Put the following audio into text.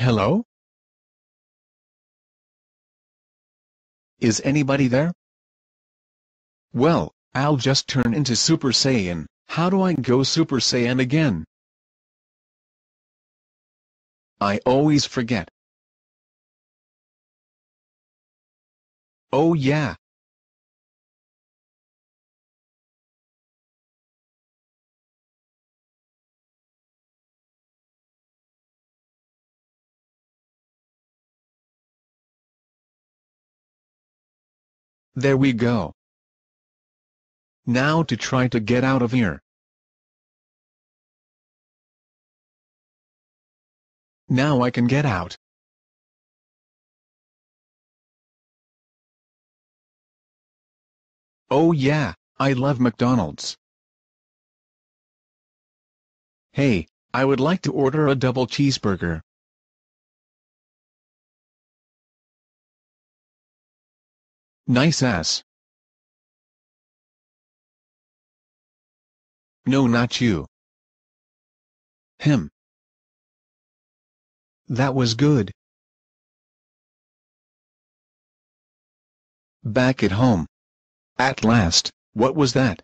Hello? Is anybody there? Well, I'll just turn into Super Saiyan, how do I go Super Saiyan again? I always forget. Oh yeah, There we go. Now to try to get out of here. Now I can get out. Oh yeah, I love McDonald's. Hey, I would like to order a double cheeseburger. Nice ass. No not you. Him. That was good. Back at home. At last, what was that?